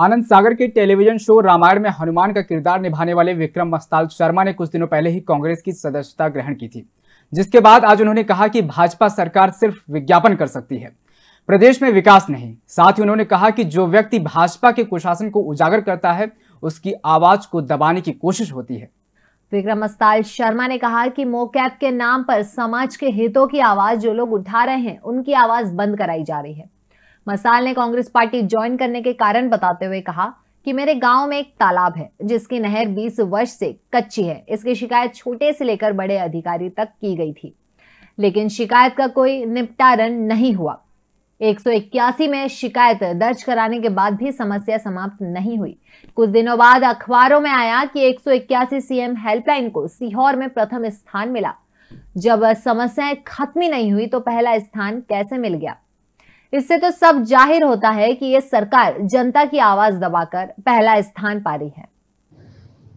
आनंद सागर के television show Ramayan में हनुमान का किरदार निभाने वाले विक्रम मस्ताल शर्मा ने कुछ दिनों पहले ही कांग्रेस की सदस्यता ग्रहण की थी जिसके बाद आज उन्होंने कहा कि भाजपा सरकार सिर्फ विज्ञापन कर सकती है प्रदेश में विकास नहीं साथ ही उन्होंने कहा कि जो व्यक्ति भाजपा के कुशासन को उजागर करता है उसकी आवाज को दबाने की कोशिश होती है विक्रम अस्ताल शर्मा ने कहा कि मोकैप के नाम पर समाज के हितों की आवाज जो लोग उठा रहे हैं उनकी आवाज बंद कराई जा रही है मसाल ने कांग्रेस पार्टी ज्वाइन करने के कारण बताते हुए कहा कि मेरे गांव में एक तालाब है जिसकी नहर 20 वर्ष से कच्ची है इसकी शिकायत छोटे से लेकर बड़े अधिकारी तक की गई थी लेकिन शिकायत का कोई निपटारण नहीं हुआ एक में शिकायत दर्ज कराने के बाद भी समस्या समाप्त नहीं हुई कुछ दिनों बाद अखबारों में आया कि एक सीएम हेल्पलाइन को सीहोर में प्रथम स्थान मिला जब समस्याएं खत्म ही नहीं हुई तो पहला स्थान कैसे मिल गया इससे तो सब जाहिर होता है कि ये सरकार जनता की आवाज दबाकर पहला स्थान पा रही है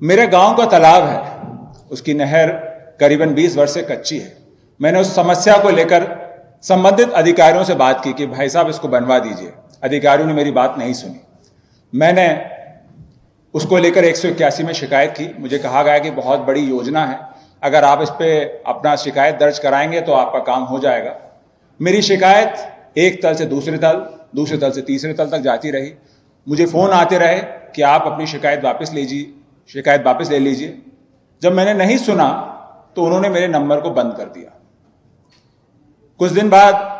मेरे गांव का तालाब है उसकी नहर करीबन 20 वर्ष से कच्ची है मैंने उस समस्या को लेकर संबंधित अधिकारियों से बात की कि भाई साहब इसको बनवा दीजिए अधिकारियों ने मेरी बात नहीं सुनी मैंने उसको लेकर एक में शिकायत की मुझे कहा गया कि बहुत बड़ी योजना है अगर आप इस पर अपना शिकायत दर्ज कराएंगे तो आपका काम हो जाएगा मेरी शिकायत एक तल से दूसरे तल दूसरे तल से तीसरे तल तक जाती रही मुझे फ़ोन आते रहे कि आप अपनी शिकायत वापस लीजिए शिकायत वापस ले लीजिए जब मैंने नहीं सुना तो उन्होंने मेरे नंबर को बंद कर दिया कुछ दिन बाद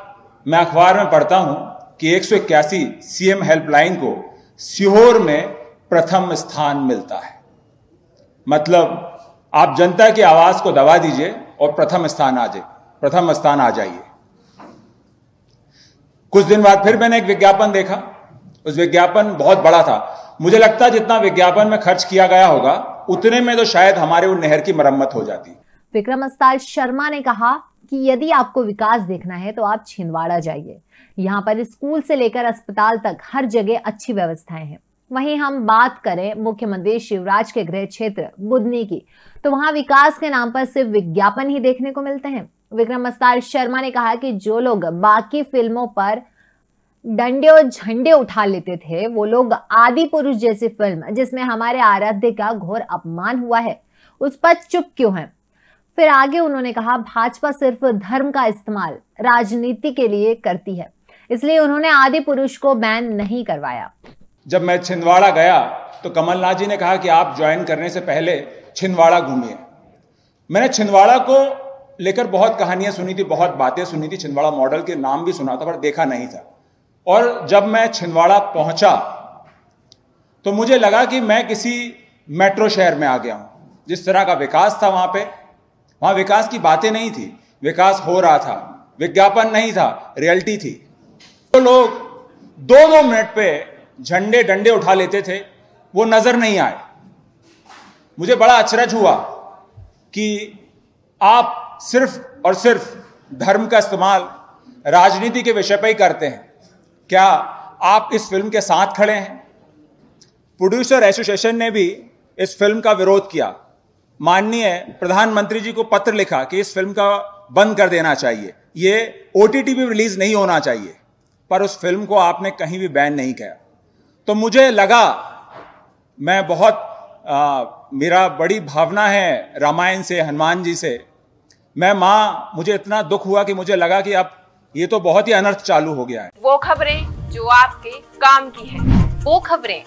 मैं अखबार में पढ़ता हूं कि एक सीएम हेल्पलाइन को सीहोर में प्रथम स्थान मिलता है मतलब आप जनता की आवाज को दबा दीजिए और प्रथम स्थान आ जाए प्रथम स्थान आ जाइए कुछ दिन बाद फिर मैंने एक विज्ञापन देखा उस विज्ञापन बहुत बड़ा था मुझे लगता है जितना विज्ञापन में खर्च किया गया होगा उतने में तो शायद हमारे उन नहर की मरम्मत हो जाती विक्रम अस्ताल शर्मा ने कहा कि यदि आपको विकास देखना है तो आप छिंदवाड़ा जाइए यहाँ पर स्कूल से लेकर अस्पताल तक हर जगह अच्छी व्यवस्थाएं हैं वहीं हम बात करें मुख्यमंत्री शिवराज के गृह क्षेत्र बुधनी की तो वहां विकास के नाम पर सिर्फ विज्ञापन ही देखने को मिलते हैं विक्रम अस्तार शर्मा ने कहा कि जो लोग बाकी फिल्मों पर डंडे और झंडे उठा लेते थे वो लोग आदि पुरुष जैसी फिल्म जिसमें हमारे आराध्य का घोर अपमान हुआ है उस पर चुप क्यों है फिर आगे उन्होंने कहा भाजपा सिर्फ धर्म का इस्तेमाल राजनीति के लिए करती है इसलिए उन्होंने आदि पुरुष को बैन नहीं करवाया जब मैं छिंदवाड़ा गया तो कमलनाथ जी ने कहा कि आप ज्वाइन करने से पहले छिंदवाड़ा घूमिए मैंने छिंदवाड़ा को लेकर बहुत कहानियाँ सुनी थी बहुत बातें सुनी थी छिंदवाड़ा मॉडल के नाम भी सुना था पर देखा नहीं था और जब मैं छिंदवाड़ा पहुंचा तो मुझे लगा कि मैं किसी मेट्रो शहर में आ गया हूं जिस तरह का विकास था वहां पे वहां विकास की बातें नहीं थी विकास हो रहा था विज्ञापन नहीं था रियलिटी थी तो लोग दो दो मिनट पे झंडे डंडे उठा लेते थे वो नजर नहीं आए मुझे बड़ा अचरज हुआ कि आप सिर्फ और सिर्फ धर्म का इस्तेमाल राजनीति के विषय पर ही करते हैं क्या आप इस फिल्म के साथ खड़े हैं प्रोड्यूसर एसोसिएशन ने भी इस फिल्म का विरोध किया माननीय प्रधानमंत्री जी को पत्र लिखा कि इस फिल्म का बंद कर देना चाहिए ये ओ भी रिलीज नहीं होना चाहिए पर उस फिल्म को आपने कहीं भी बैन नहीं किया तो मुझे लगा मैं बहुत आ, मेरा बड़ी भावना है रामायण से हनुमान जी से मैं माँ मुझे इतना दुख हुआ कि मुझे लगा कि अब ये तो बहुत ही अनर्थ चालू हो गया है वो खबरें जो आपके काम की है वो खबरें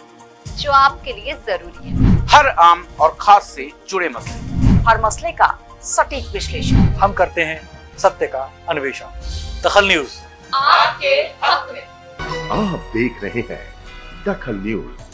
जो आपके लिए जरूरी है हर आम और खास से जुड़े मसले हर मसले का सटीक विश्लेषण हम करते हैं सत्य का अन्वेषण दखल न्यूज आपके हक में आप देख रहे हैं दखल न्यूज